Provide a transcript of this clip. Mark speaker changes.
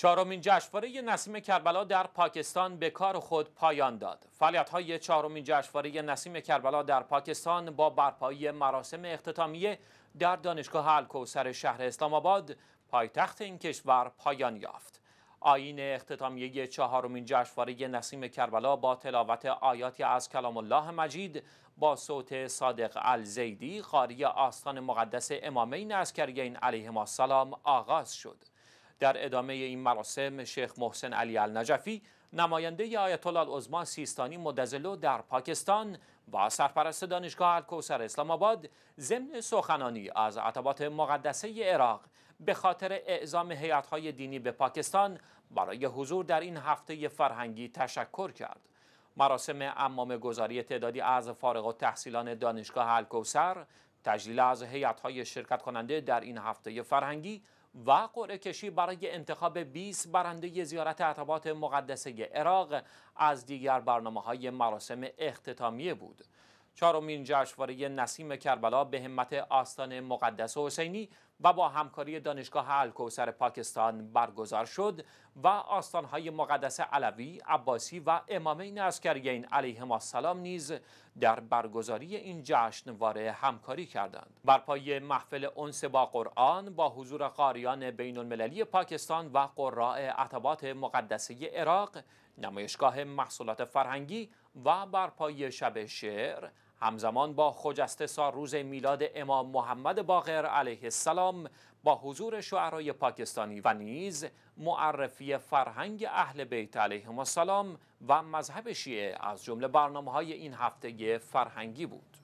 Speaker 1: چهارمین جشنواره نسیم کربلا در پاکستان به کار خود پایان داد. فعالیت‌های چهارمین جشنواره نسیم کربلا در پاکستان با برپایی مراسم اختتامیه در دانشگاه الکوثر شهر اسلام آباد پایتخت این کشور پایان یافت. آین اختتامیه چهارمین جشنواره نسیم کربلا با تلاوت آیاتی از کلام الله مجید با صوت صادق الزیدی قاری آستان مقدس امامین عسکریین علیهم السلام آغاز شد. در ادامه این مراسم شیخ محسن علی النجفی نماینده آیت الله العظما سیستانی مدزلو در پاکستان و سرپرست دانشگاه الکوسر اسلام آباد ضمن سخنانی از عتبات مقدسه عراق به خاطر اعزام هیئت‌های دینی به پاکستان برای حضور در این هفته فرهنگی تشکر کرد. مراسم امام گذاری تعدادی از فارغ و تحصیلان دانشگاه الکوسر تجلیل از هیئت‌های شرکت کننده در این هفته فرهنگی و قرعه کشی برای انتخاب 20 برنده زیارت عطبات مقدسه عراق از دیگر برنامه های مراسم اختتامیه بود چهارمین جشنواره نسیم کربلا به همت آستان مقدس حسینی و با همکاری دانشگاه الکوسر پاکستان برگزار شد و آستانهای مقدس علوی، عباسی و امامین عسکریین ما السلام نیز در برگزاری این جشنواره همکاری کردند. بر محفل انس با قرآن با حضور قاریان بین المللی پاکستان و قراء عطبات مقدسه عراق، نمایشگاه محصولات فرهنگی و برپای شب شعر همزمان با خجسته سال روز میلاد امام محمد باقر علیه السلام با حضور شعرای پاکستانی و نیز معرفی فرهنگ اهل بیت علیهم السلام و مذهب شیعه از جمله برنامه های این هفته فرهنگی بود.